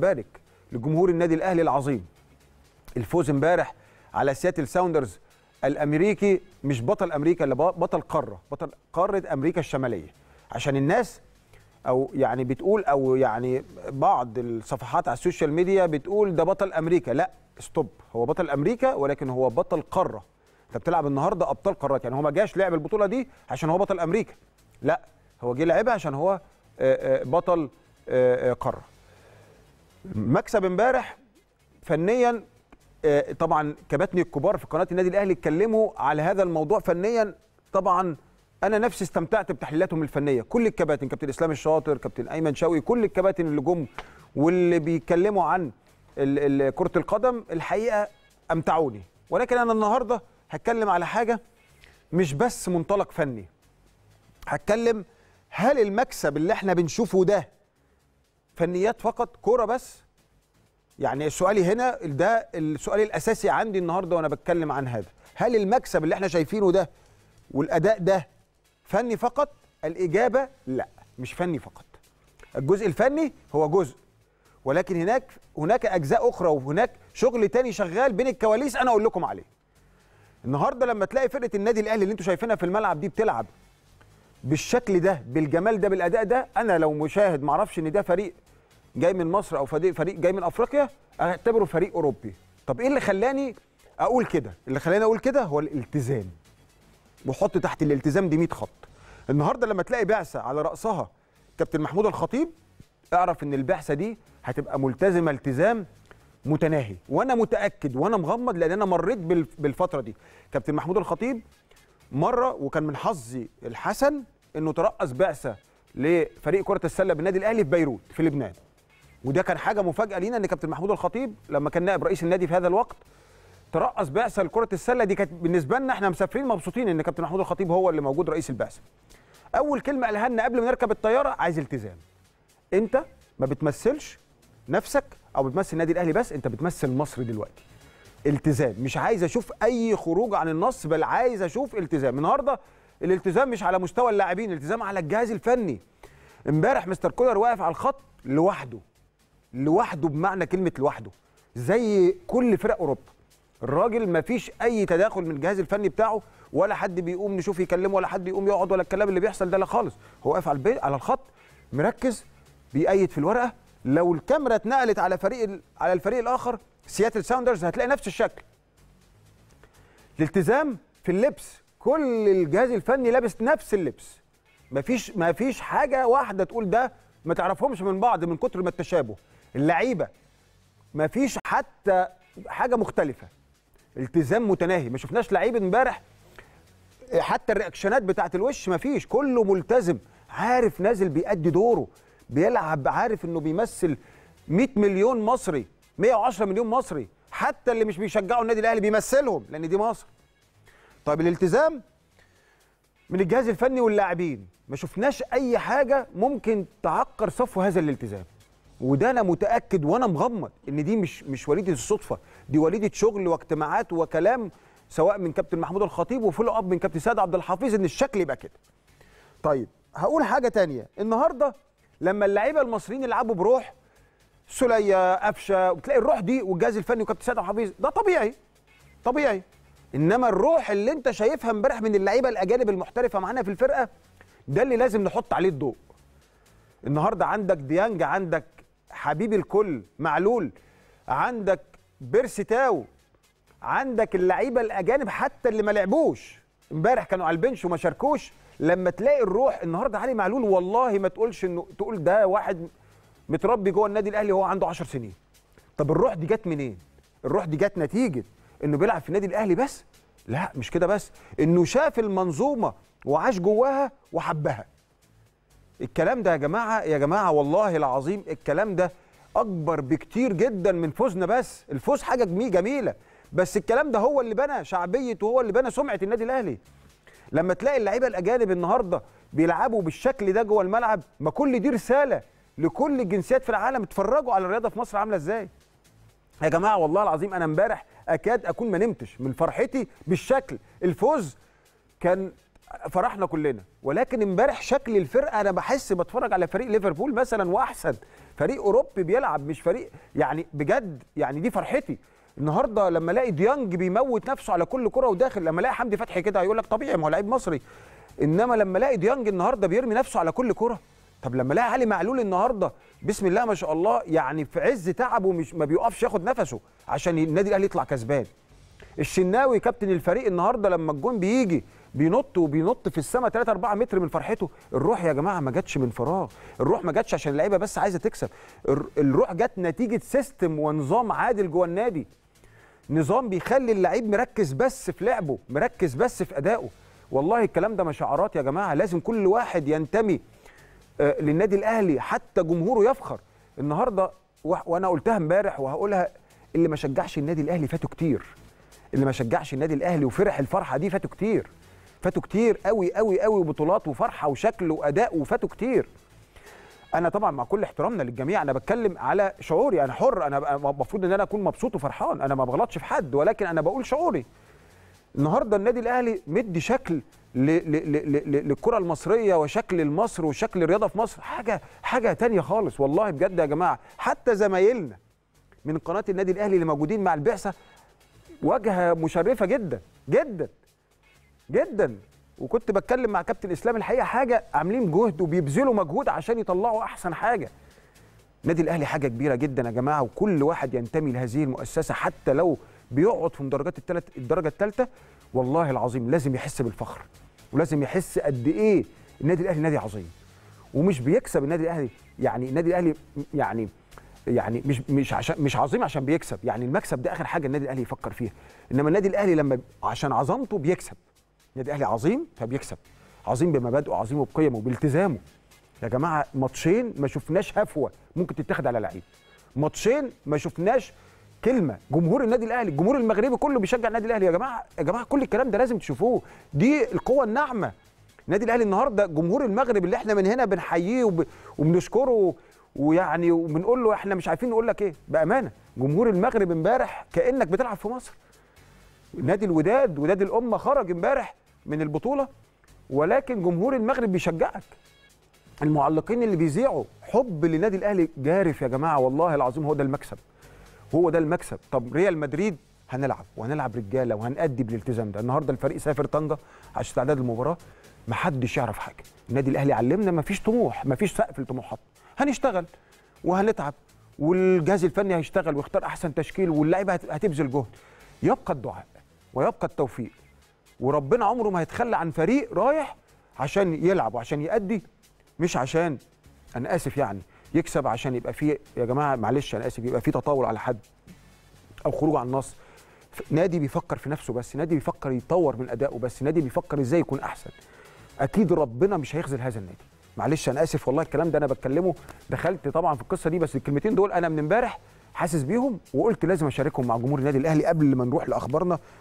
وبارك لجمهور النادي الاهلي العظيم الفوز امبارح على سياتل ساوندرز الامريكي مش بطل امريكا اللي بطل قاره بطل قاره امريكا الشماليه عشان الناس او يعني بتقول او يعني بعض الصفحات على السوشيال ميديا بتقول ده بطل امريكا لا ستوب هو بطل امريكا ولكن هو بطل قاره انت بتلعب النهارده ابطال قارات يعني هو ما جاش لعب البطوله دي عشان هو بطل امريكا لا هو جه لعبها عشان هو آه، آه، بطل آه، قاره مكسب امبارح فنيا آه، طبعا كباتني الكبار في قناه النادي الاهلي اتكلموا على هذا الموضوع فنيا طبعا انا نفسي استمتعت بتحليلاتهم الفنيه كل الكباتن كابتن اسلام الشاطر كابتن ايمن شوقي كل الكباتن اللي جم واللي بيتكلموا عن كره القدم الحقيقه امتعوني ولكن انا النهارده هتكلم على حاجه مش بس منطلق فني هتكلم هل المكسب اللي احنا بنشوفه ده فنيات فقط كوره بس يعني سؤالي هنا ده السؤال الاساسي عندي النهارده وانا بتكلم عن هذا هل المكسب اللي احنا شايفينه ده والاداء ده فني فقط الاجابه لا مش فني فقط الجزء الفني هو جزء ولكن هناك هناك اجزاء اخرى وهناك شغل تاني شغال بين الكواليس انا اقول لكم عليه النهارده لما تلاقي فرقه النادي الاهلي اللي انتم شايفينها في الملعب دي بتلعب بالشكل ده بالجمال ده بالاداء ده انا لو مشاهد معرفش ان ده فريق جاي من مصر او فريق فريق جاي من افريقيا اعتبره فريق اوروبي طب ايه اللي خلاني اقول كده اللي خلاني اقول كده هو الالتزام وحط تحت الالتزام دي 100 خط النهارده لما تلاقي بعثه على راسها كابتن محمود الخطيب اعرف ان البعثه دي هتبقى ملتزمه التزام متناهي وانا متاكد وانا مغمض لان انا مريت بالفتره دي كابتن محمود الخطيب مره وكان من حظي الحسن انه ترأس بعثه لفريق كره السله بالنادي الاهلي في بيروت في لبنان وده كان حاجه مفاجاه لينا ان كابتن محمود الخطيب لما كان نائب رئيس النادي في هذا الوقت ترأس بعثه لكره السله دي كانت بالنسبه لنا احنا مسافرين مبسوطين ان كابتن محمود الخطيب هو اللي موجود رئيس البعثه. اول كلمه قالها لنا قبل ما نركب الطياره عايز التزام. انت ما بتمثلش نفسك او بتمثل النادي الاهلي بس انت بتمثل مصر دلوقتي. التزام مش عايز اشوف اي خروج عن النص بل عايز اشوف التزام النهارده الالتزام مش على مستوى اللاعبين الالتزام على الجهاز الفني امبارح مستر كولر واقف على الخط لوحده لوحده بمعنى كلمه لوحده زي كل فرق اوروبا الراجل ما فيش اي تداخل من الجهاز الفني بتاعه ولا حد بيقوم نشوف يكلمه ولا حد يقوم يقعد ولا الكلام اللي بيحصل ده لا خالص هو واقف على على الخط مركز بيأيد في الورقه لو الكاميرا اتنقلت على فريق على الفريق الاخر سياتل ساوندرز هتلاقي نفس الشكل الالتزام في اللبس كل الجهاز الفني لابس نفس اللبس مفيش مفيش حاجه واحده تقول ده ما تعرفهمش من بعض من كتر ما التشابه اللعيبه مفيش حتى حاجه مختلفه التزام متناهي ما شفناش لعيب امبارح حتى الرياكشنات بتاعت الوش مفيش كله ملتزم عارف نازل بيأدي دوره بيلعب عارف انه بيمثل 100 مليون مصري 110 مليون مصري حتى اللي مش بيشجعوا النادي الاهلي بيمثلهم لان دي مصر طيب الالتزام من الجهاز الفني واللاعبين ما شفناش اي حاجه ممكن تعقر صفو هذا الالتزام وده انا متاكد وانا مغمض ان دي مش مش وليده الصدفه دي وليده شغل واجتماعات وكلام سواء من كابتن محمود الخطيب وفولو اب من كابتن سيد عبد الحفيظ ان الشكل يبقى كده طيب هقول حاجه تانية النهارده لما اللعيبه المصريين يلعبوا بروح سلية قفشه وتلاقي الروح دي والجهاز الفني وكابتن سيد عبد الحفيظ ده طبيعي طبيعي انما الروح اللي انت شايفها امبارح من اللعيبه الاجانب المحترفه معانا في الفرقه ده اللي لازم نحط عليه الضوء النهارده عندك ديانج عندك حبيب الكل معلول عندك بيرسي تاو عندك اللعيبه الاجانب حتى اللي ما لعبوش امبارح كانوا على البنش وما شاركوش لما تلاقي الروح النهارده علي معلول والله ما تقولش انه تقول ده واحد متربي جوه النادي الاهلي وهو عنده 10 سنين طب الروح دي جت منين الروح دي جت نتيجه انه بيلعب في النادي الاهلي بس لا مش كده بس انه شاف المنظومه وعاش جواها وحبها الكلام ده يا جماعه يا جماعه والله العظيم الكلام ده اكبر بكتير جدا من فوزنا بس الفوز حاجه جميله بس الكلام ده هو اللي بنى شعبيه وهو اللي بنى سمعه النادي الاهلي لما تلاقي اللعيبه الاجانب النهارده بيلعبوا بالشكل ده جوه الملعب ما كل دي رساله لكل الجنسيات في العالم اتفرجوا على الرياضه في مصر عامله ازاي يا جماعه والله العظيم انا امبارح اكاد اكون ما نمتش من فرحتي بالشكل الفوز كان فرحنا كلنا ولكن امبارح شكل الفرقه انا بحس بتفرج على فريق ليفربول مثلا واحسن فريق اوروبي بيلعب مش فريق يعني بجد يعني دي فرحتي النهارده لما الاقي ديانج بيموت نفسه على كل كره وداخل لما الاقي حمدي فتحي كده هيقول لك طبيعي ما هو لعيب مصري انما لما الاقي ديانج النهارده بيرمي نفسه على كل كره طب لما الاقي علي معلول النهارده بسم الله ما شاء الله يعني في عز تعبه مش ما بيقفش ياخد نفسه عشان النادي الاهلي يطلع كسبان الشناوي كابتن الفريق النهارده لما الجون بيجي بينط وبينط في السماء 3 4 متر من فرحته الروح يا جماعه ما جاتش من فراغ الروح ما جاتش عشان اللعيبه بس عايزه تكسب الروح جت نتيجه سيستم ونظام عادل جوه النادي نظام بيخلي اللعيب مركز بس في لعبه مركز بس في ادائه والله الكلام ده مشاعرات يا جماعه لازم كل واحد ينتمي آه، للنادي الاهلي حتى جمهوره يفخر النهارده وانا قلتها امبارح وهقولها اللي ما شجعش النادي الاهلي فاته كتير اللي ما شجعش النادي الاهلي وفرح الفرحه دي فاته كتير فاتوا كتير قوي قوي قوي وبطولات وفرحه وشكل واداء وفاتوا كتير انا طبعا مع كل احترامنا للجميع انا بتكلم على شعوري انا حر انا المفروض ان انا اكون مبسوط وفرحان انا ما بغلطش في حد ولكن انا بقول شعوري النهارده النادي الاهلي مدي شكل للكره المصريه وشكل مصر وشكل الرياضه في مصر حاجه حاجه تانية خالص والله بجد يا جماعه حتى زمايلنا من قناه النادي الاهلي اللي موجودين مع البعثه واجهه مشرفه جدا جدا جدا وكنت بتكلم مع كابتن اسلام الحقيقه حاجه عاملين جهد وبيبذلوا مجهود عشان يطلعوا احسن حاجه النادي الاهلي حاجه كبيره جدا يا جماعه وكل واحد ينتمي لهذه المؤسسه حتى لو بيقعد في مدرجات التلت الدرجه الثالثه والله العظيم لازم يحس بالفخر ولازم يحس قد ايه النادي الاهلي نادي عظيم ومش بيكسب النادي الاهلي يعني النادي الاهلي يعني يعني مش مش عشان مش عظيم عشان بيكسب يعني المكسب ده اخر حاجه النادي الاهلي يفكر فيها انما النادي الاهلي لما عشان عظمته بيكسب النادي الاهلي عظيم فبيكسب طيب عظيم بمبادئه عظيم وبقيمه بالتزامه يا جماعه ماتشين ما شفناش هفوه ممكن تتاخد على لعيب ماتشين ما شفناش كلمه جمهور النادي الاهلي الجمهور المغربي كله بيشجع النادي الاهلي يا جماعه يا جماعه كل الكلام ده لازم تشوفوه دي القوه الناعمه النادي الاهلي النهارده جمهور المغرب اللي احنا من هنا بنحييه وب... وبنشكره ويعني وبنقول له احنا مش عارفين نقول لك ايه بامانه جمهور المغرب امبارح كانك بتلعب في مصر نادي الوداد وداد الامه خرج امبارح من البطوله ولكن جمهور المغرب بيشجعك المعلقين اللي بيذيعوا حب لنادي الاهلي جارف يا جماعه والله العظيم هو ده المكسب هو ده المكسب طب ريال مدريد هنلعب وهنلعب رجاله وهنأدي بالالتزام ده النهارده الفريق سافر طنجه عشان استعداد المباراه ما حدش يعرف حاجه النادي الاهلي علمنا ما فيش طموح ما فيش سقف لطموحات هنشتغل وهنتعب والجهاز الفني هيشتغل ويختار احسن تشكيل واللعيبه هتبذل جهد يبقى الدعاء ويبقى التوفيق وربنا عمره ما هيتخلى عن فريق رايح عشان يلعب وعشان يأدي مش عشان انا اسف يعني يكسب عشان يبقى فيه يا جماعه معلش انا اسف يبقى فيه تطاول على حد او خروج عن النص نادي بيفكر في نفسه بس نادي بيفكر يطور من ادائه بس نادي بيفكر ازاي يكون احسن اكيد ربنا مش هيخذل هذا النادي معلش انا اسف والله الكلام ده انا بتكلمه دخلت طبعا في القصه دي بس الكلمتين دول انا من امبارح حاسس بيهم وقلت لازم اشاركهم مع جمهور النادي الاهلي قبل ما نروح لاخبارنا